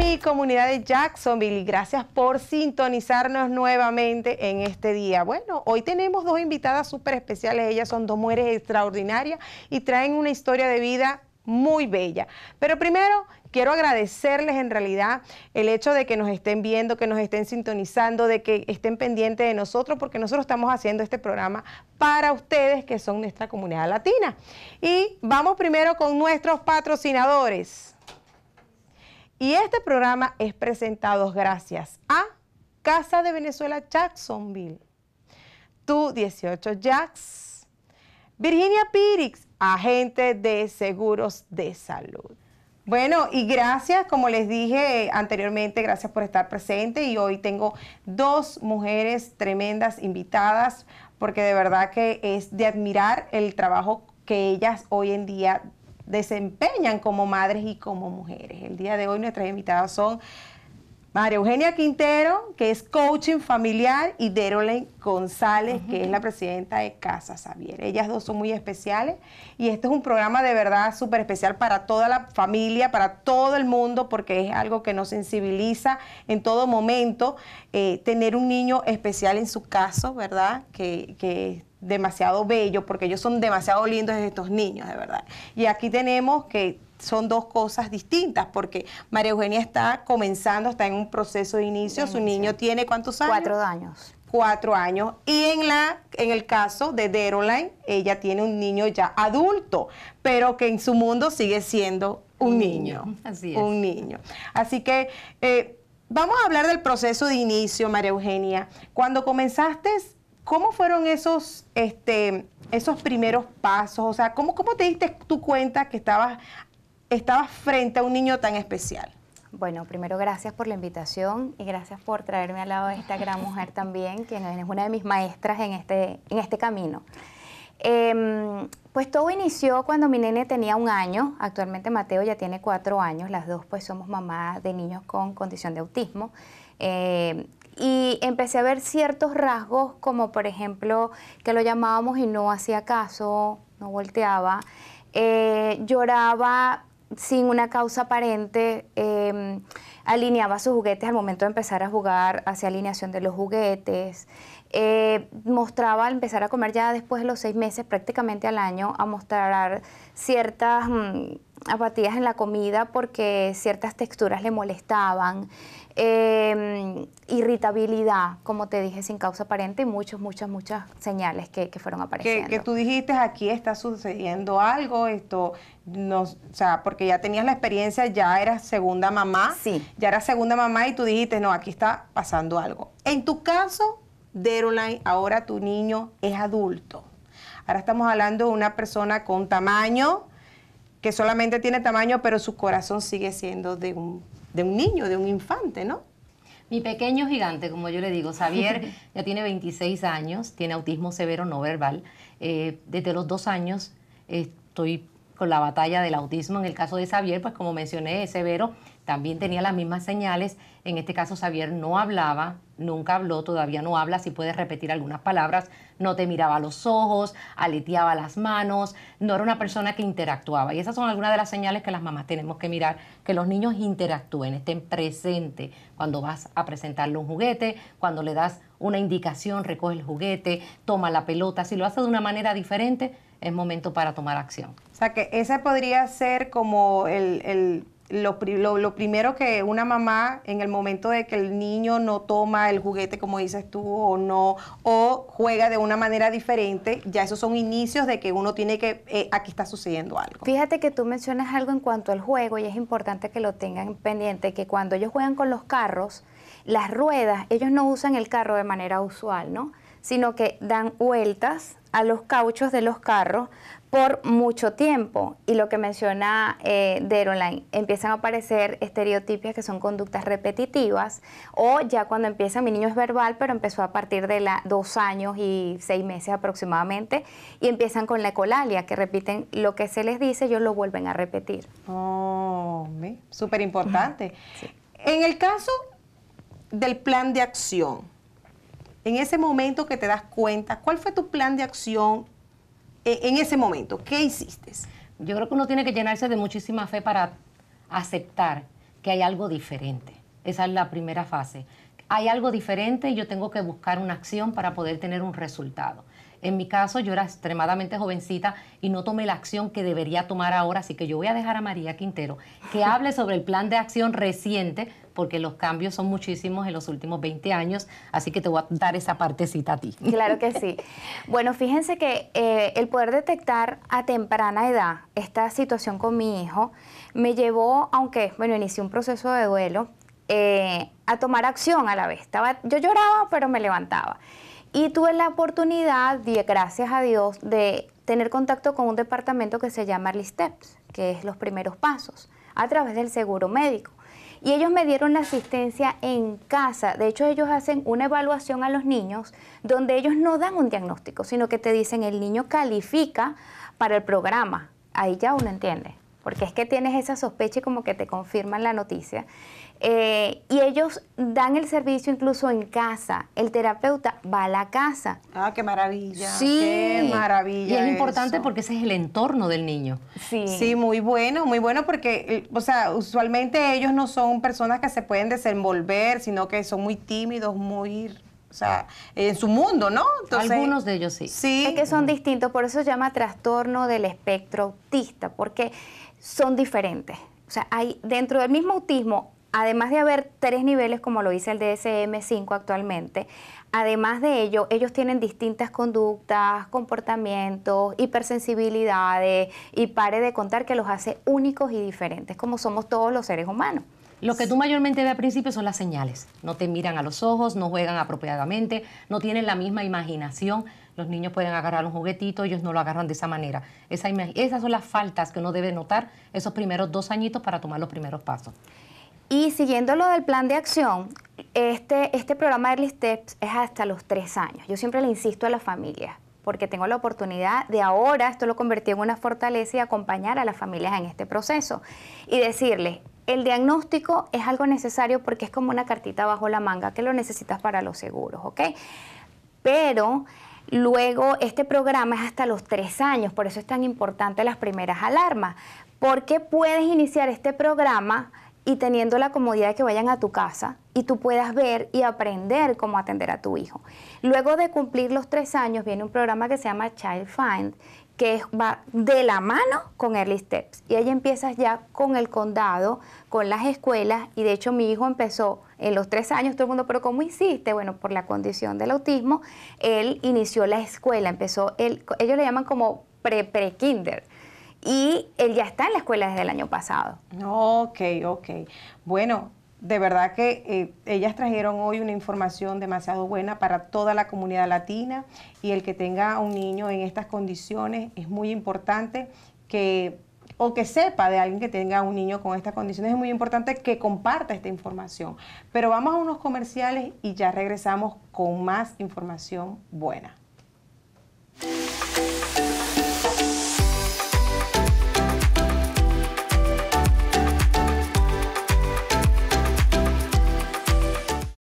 Mi comunidad de Jacksonville, gracias por sintonizarnos nuevamente en este día. Bueno, hoy tenemos dos invitadas súper especiales, ellas son dos mujeres extraordinarias y traen una historia de vida muy bella. Pero primero quiero agradecerles en realidad el hecho de que nos estén viendo, que nos estén sintonizando, de que estén pendientes de nosotros, porque nosotros estamos haciendo este programa para ustedes que son nuestra comunidad latina. Y vamos primero con nuestros patrocinadores. Y este programa es presentado gracias a Casa de Venezuela Jacksonville, Tu 18 Jacks, Virginia Pirix, agente de seguros de salud. Bueno, y gracias, como les dije anteriormente, gracias por estar presente y hoy tengo dos mujeres tremendas invitadas porque de verdad que es de admirar el trabajo que ellas hoy en día desempeñan como madres y como mujeres. El día de hoy nuestras invitadas son María Eugenia Quintero, que es coaching familiar, y Derolen González, que es la presidenta de Casa Xavier. Ellas dos son muy especiales y este es un programa de verdad súper especial para toda la familia, para todo el mundo, porque es algo que nos sensibiliza en todo momento eh, tener un niño especial en su caso, ¿verdad? Que, es demasiado bello, porque ellos son demasiado lindos estos niños, de verdad. Y aquí tenemos que son dos cosas distintas, porque María Eugenia está comenzando, está en un proceso de inicio, de inicio. su niño tiene cuántos años? Cuatro años cuatro años. Y en, la, en el caso de Deroline, ella tiene un niño ya adulto, pero que en su mundo sigue siendo un, niño, Así Un niño. Así que eh, vamos a hablar del proceso de inicio, María Eugenia. Cuando comenzaste, ¿cómo fueron esos, este, esos primeros pasos? O sea, ¿cómo, ¿cómo te diste tu cuenta que estabas, estabas frente a un niño tan especial? Bueno, primero gracias por la invitación y gracias por traerme al lado de esta gran mujer también, que es una de mis maestras en este, en este camino. Em, pues todo inició cuando mi nene tenía un año, actualmente Mateo ya tiene cuatro años, las dos pues somos mamás de niños con condición de autismo. Em, y empecé a ver ciertos rasgos como por ejemplo que lo llamábamos y no hacía caso, no volteaba, eh, lloraba sin una causa aparente, em, alineaba sus juguetes al momento de empezar a jugar, hacía alineación de los juguetes, eh, mostraba al empezar a comer ya después de los seis meses, prácticamente al año, a mostrar ciertas... Mm, apatías en la comida porque ciertas texturas le molestaban, em, irritabilidad, como te dije, sin causa aparente y muchas, muchas, muchas señales que, que fueron apareciendo. Que, tú dijiste, aquí está sucediendo algo, esto, no, o sea, porque ya tenías la experiencia, ya eras segunda mamá, sí. ya eras segunda mamá y tú dijiste, no, aquí está pasando algo. En tu caso, Deroline, ahora tu niño es adulto. Ahora estamos hablando de una persona con tamaño, que solamente tiene tamaño, pero su corazón sigue siendo de un, de un niño, de un infante, ¿no? Mi pequeño gigante, como yo le digo, Xavier ya tiene 26 años, tiene autismo severo no verbal. Eh, desde los dos años eh, estoy con la batalla del autismo. En el caso de Xavier, pues como mencioné, es severo, también tenía las mismas señales. En este caso, Xavier no hablaba, nunca habló, todavía no habla, si puedes repetir algunas palabras, no te miraba a los ojos, aleteaba las manos, no era una persona que interactuaba. Y esas son algunas de las señales que las mamás tenemos que mirar, que los niños interactúen, estén presentes cuando vas a presentarle un juguete, cuando le das una indicación, recoge el juguete, toma la pelota, si lo hace de una manera diferente, es momento para tomar acción. O sea que ese podría ser como el lo, primero que una mamá en el momento de que el niño no toma el juguete como dices tú o no, o juega de una manera diferente, ya esos son inicios de que uno tiene que, eh, aquí está sucediendo algo. Fíjate que tú mencionas algo en cuanto al juego y es importante que lo tengan pendiente, que cuando ellos juegan con los carros, las ruedas, ellos no usan el carro de manera usual, ¿no? Sino que dan vueltas a los cauchos de los carros por mucho tiempo. Y lo que menciona eh, online empiezan a aparecer estereotipias que son conductas repetitivas o ya cuando empieza, mi niño es verbal, pero empezó a partir de la, dos años y seis meses aproximadamente y empiezan con la ecolalia, que repiten lo que se les dice, ellos lo vuelven a repetir. Oh, súper importante. En el caso del plan de acción, en ese momento que te das cuenta, ¿cuál fue tu plan de acción e, en ese momento? ¿Qué hiciste? Yo creo que uno tiene que llenarse de muchísima fe para aceptar que hay algo diferente. Esa es la primera fase. Hay algo diferente y yo tengo que buscar una acción para poder tener un resultado. En mi caso, yo era extremadamente jovencita y no tomé la acción que debería tomar ahora, así que yo voy a dejar a María Quintero que hable sobre el plan de acción reciente, porque los cambios son muchísimos en los últimos 20 años, así que te voy a dar esa partecita a ti. Claro que sí. Bueno, fíjense que eh, el poder detectar a temprana edad esta situación con mi hijo me llevó, aunque, bueno, inicié un proceso de duelo, eh, a tomar acción a la vez. yo lloraba, pero me levantaba. Y tuve la oportunidad, gracias a Dios, de tener contacto con un departamento que se llama Early Steps, que es los primeros pasos, a través del seguro médico. Y ellos me dieron la asistencia en casa. De hecho, ellos hacen una evaluación a los niños donde ellos no dan un diagnóstico, sino que te dicen el niño califica para el programa. Ahí ya uno entiende porque es que tienes esa sospecha y como que te confirman la noticia. Eh, y ellos dan el servicio incluso en casa. El terapeuta va a la casa. Ah, qué maravilla. Sí. Qué maravilla. Y es importante porque ese es el entorno del niño. Sí. Sí, muy bueno, muy bueno porque, eh, o sea, usualmente ellos no son personas que se pueden desenvolver, sino que son muy tímidos, muy o sea, en su mundo, ¿no? Algunos de ellos sí. Sí. Es que son distintos, por eso se llama trastorno del espectro autista, porque son diferentes. O sea, hay dentro del mismo autismo, además de haber tres niveles como lo dice el DSM-5 actualmente, además de ello, ellos tienen distintas conductas, comportamientos, hipersensibilidades y pare de contar que los hace únicos y diferentes como somos todos los seres humanos. Lo que tú mayormente ves al principio son las señales. No te miran a los ojos, no juegan apropiadamente, no tienen la misma imaginación. Los niños pueden agarrar un juguetito, ellos no lo agarran de esa manera. esas son las faltas que uno debe notar esos primeros dos añitos para tomar los primeros pasos. Y siguiendo lo del plan de acción, este, este programa Early Steps es hasta los tres años. Yo siempre le insisto a las familias, porque tengo la oportunidad de ahora, esto lo convertí en una fortaleza y acompañar a las familias en este proceso y decirles, el diagnóstico es algo necesario porque es como una cartita bajo la manga que lo necesitas para los seguros, ¿ok? Pero luego este programa es hasta los tres años, por eso es tan importante las primeras alarmas, porque puedes iniciar este programa y teniendo la comodidad de que vayan a tu casa y tú puedas ver y aprender cómo atender a tu hijo. Luego de cumplir los tres años viene un programa que se llama Child Find, que va de la mano con Early Steps. Y ahí empiezas ya con el condado, con las escuelas, y de hecho mi hijo empezó en los tres años, todo el mundo, pero ¿cómo hiciste? Bueno, por la condición del autismo, él inició la escuela, empezó, él, ellos le llaman como pre-pre-kinder. Y él ya está en la escuela desde el año pasado. Ok, ok. Bueno, de verdad que eh, ellas trajeron hoy una información demasiado buena para toda la comunidad latina y el que tenga un niño en estas condiciones es muy importante que o que sepa de alguien que tenga un niño con estas condiciones, es muy importante que comparta esta información. Pero vamos a unos comerciales y ya regresamos con más información buena.